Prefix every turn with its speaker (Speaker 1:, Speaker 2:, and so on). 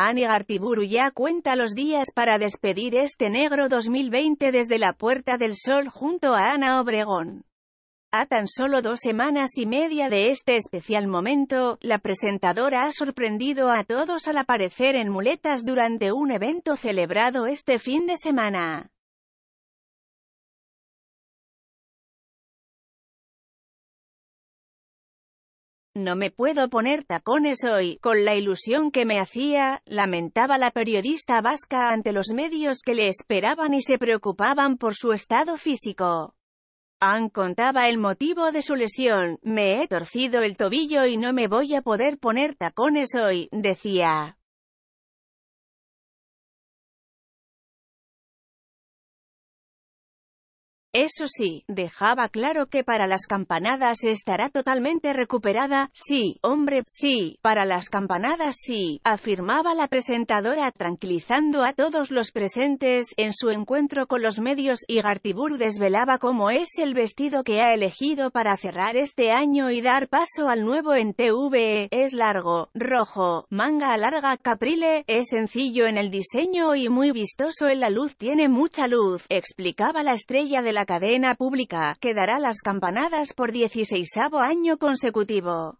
Speaker 1: Anigartiburu Gartiburu ya cuenta los días para despedir este negro 2020 desde la Puerta del Sol junto a Ana Obregón. A tan solo dos semanas y media de este especial momento, la presentadora ha sorprendido a todos al aparecer en muletas durante un evento celebrado este fin de semana. No me puedo poner tacones hoy, con la ilusión que me hacía, lamentaba la periodista vasca ante los medios que le esperaban y se preocupaban por su estado físico. Ann contaba el motivo de su lesión, me he torcido el tobillo y no me voy a poder poner tacones hoy, decía. Eso sí, dejaba claro que para las campanadas estará totalmente recuperada. Sí, hombre, sí, para las campanadas sí, afirmaba la presentadora tranquilizando a todos los presentes. En su encuentro con los medios, y Gartibur desvelaba cómo es el vestido que ha elegido para cerrar este año y dar paso al nuevo en TV. Es largo, rojo, manga larga caprile, es sencillo en el diseño y muy vistoso en la luz tiene mucha luz, explicaba la estrella de la cadena pública, quedará las campanadas por 16 año
Speaker 2: consecutivo.